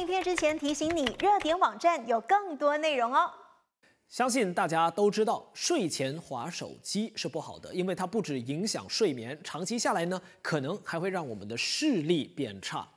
影片之前提醒你，热点网站有更多内容哦。相信大家都知道，睡前划手机是不好的，因为它不止影响睡眠，长期下来呢，可能还会让我们的视力变差。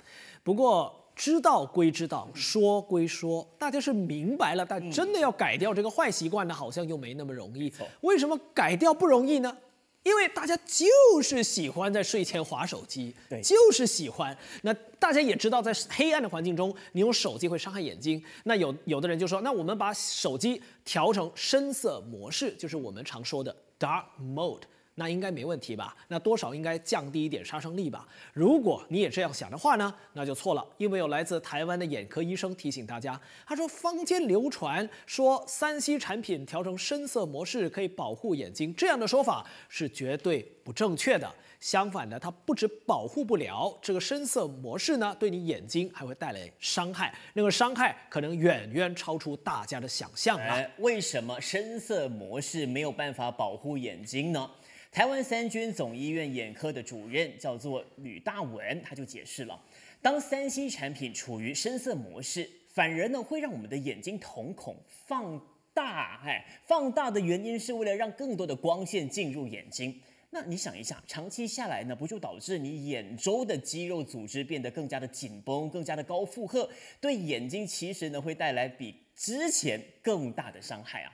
不过知道归知道，说归说，大家是明白了，但真的要改掉这个坏习惯呢，好像又没那么容易。为什么改掉不容易呢？因为大家就是喜欢在睡前划手机，对，就是喜欢。那大家也知道，在黑暗的环境中，你用手机会伤害眼睛。那有有的人就说，那我们把手机调成深色模式，就是我们常说的 dark mode。那应该没问题吧？那多少应该降低一点杀伤力吧？如果你也这样想的话呢，那就错了。因为有来自台湾的眼科医生提醒大家，他说，坊间流传说三 C 产品调成深色模式可以保护眼睛，这样的说法是绝对不正确的。相反的，它不止保护不了，这个深色模式呢，对你眼睛还会带来伤害，那个伤害可能远远超出大家的想象啊。为什么深色模式没有办法保护眼睛呢？台湾三军总医院眼科的主任叫做吕大文，他就解释了，当三 C 产品处于深色模式，反而呢会让我们的眼睛瞳孔放大，哎，放大的原因是为了让更多的光线进入眼睛。那你想一下，长期下来呢，不就导致你眼周的肌肉组织变得更加的紧绷，更加的高负荷，对眼睛其实呢会带来比之前更大的伤害啊。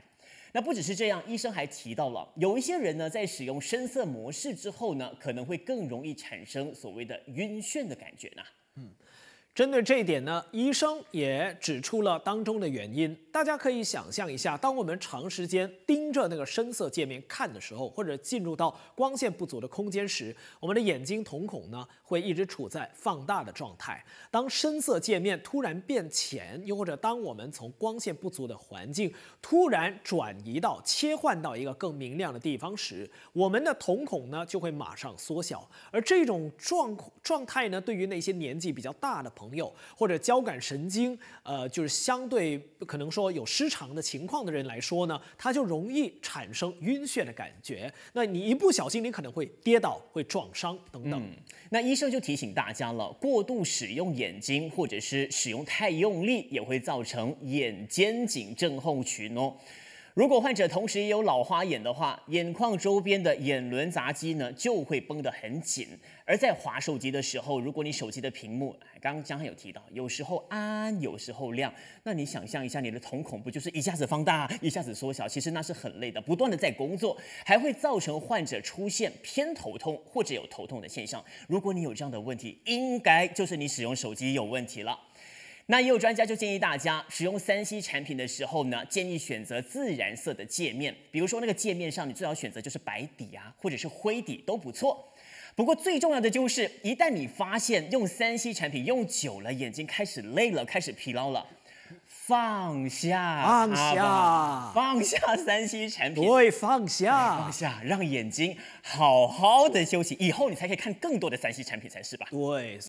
那不只是这样，医生还提到了有一些人呢，在使用深色模式之后呢，可能会更容易产生所谓的晕眩的感觉呢。嗯。针对这一点呢，医生也指出了当中的原因。大家可以想象一下，当我们长时间盯着那个深色界面看的时候，或者进入到光线不足的空间时，我们的眼睛瞳孔呢会一直处在放大的状态。当深色界面突然变浅，又或者当我们从光线不足的环境突然转移到切换到一个更明亮的地方时，我们的瞳孔呢就会马上缩小。而这种状状态呢，对于那些年纪比较大的朋，朋友或者交感神经，呃，就是相对可能说有失常的情况的人来说呢，他就容易产生晕眩的感觉。那你一不小心，你可能会跌倒、会撞伤等等。那医生就提醒大家了，过度使用眼睛或者是使用太用力，也会造成眼肩颈症候群哦。如果患者同时也有老花眼的话，眼眶周边的眼轮匝肌呢就会绷得很紧。而在划手机的时候，如果你手机的屏幕，刚刚江汉有提到，有时候暗，有时候亮，那你想象一下，你的瞳孔不就是一下子放大，一下子缩小？其实那是很累的，不断的在工作，还会造成患者出现偏头痛或者有头痛的现象。如果你有这样的问题，应该就是你使用手机有问题了。那也有专家就建议大家使用三 C 产品的时候呢，建议选择自然色的界面，比如说那个界面上你最好选择就是白底啊，或者是灰底都不错。不过最重要的就是，一旦你发现用三 C 产品用久了，眼睛开始累了，开始疲劳了，放下，放下，放下三 C 产品，对，放下，放下，让眼睛好好的休息，以后你才可以看更多的三 C 产品才是吧？对。